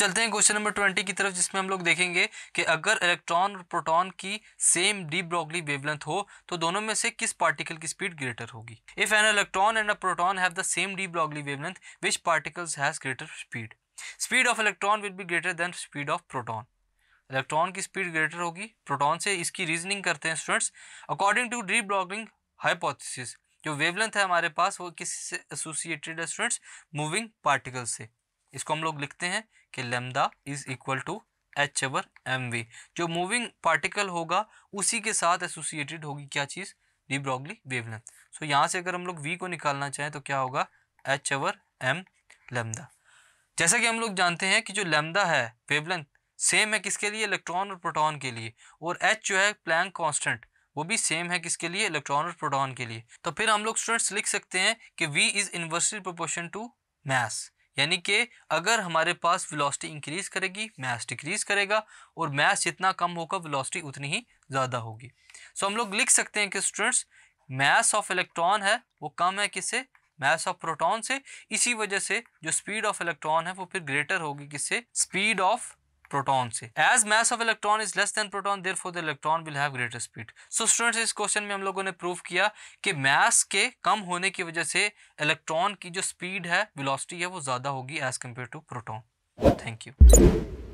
चलते हैं question number twenty की तरफ जिसमें हम लोग देखेंगे कि अगर इलेक्ट्रॉन और प्रोटॉन की सेम डी ब्रॉगली वेवलेंथ हो तो दोनों में से किस पार्टिकल की स्पीड ग्रेटर होगी if an electron and a proton have the same de Broglie wavelength which particles has greater speed speed of electron will be greater than speed of proton electron की speed greater होगी proton से इसकी reasoning करते हैं students according to de Broglie hypothesis जो wavelength है हमारे पास वो किस एसोसिएटेड है स्टूडेंट्स मूविंग पार्टिकल से इसको हम लोग लिखते हैं कि lambda is equal to h over m v जो मूविंग पार्टिकल होगा उसी के साथ एसोसिएटेड होगी क्या चीज़ डी ब्रॉगली वेवलेंथ सो यहाँ से अगर हम लोग वी को निकालना चाहें तो क्या होगा एच एवर एम लेमदा जैसा कि हम लोग जानते हैं कि जो लेमदा है वेवलेंथ सेम है किसके लिए इलेक्ट्रॉन और प्रोटॉन के लिए और एच जो है प्लैंक कॉन्स्टेंट वो भी सेम है किसके लिए इलेक्ट्रॉन और प्रोटॉन के लिए तो फिर हम लोग स्टूडेंट्स लिख सकते हैं कि v is inversely proportion to mass यानी कि अगर हमारे पास वेलोसिटी इंक्रीज करेगी मैस डिक्रीज करेगा और मैस जितना कम होगा वेलोसिटी उतनी ही ज़्यादा होगी सो हम लोग लिख सकते हैं कि स्टूडेंट्स मैस ऑफ इलेक्ट्रॉन है वो कम है किससे मैस ऑफ प्रोटॉन से इसी वजह से जो स्पीड ऑफ इलेक्ट्रॉन है वो फिर ग्रेटर होगी किससे स्पीड ऑफ प्रोटोन से as mass of electron is less than proton therefore the electron will have greater speed so students इस क्वेश्चन में हम लोगों ने प्रूव किया कि मैस के कम होने की वजह से इलेक्ट्रॉन की जो स्पीड है वेलोसिटी है वो ज़्यादा होगी as compare to proton thank you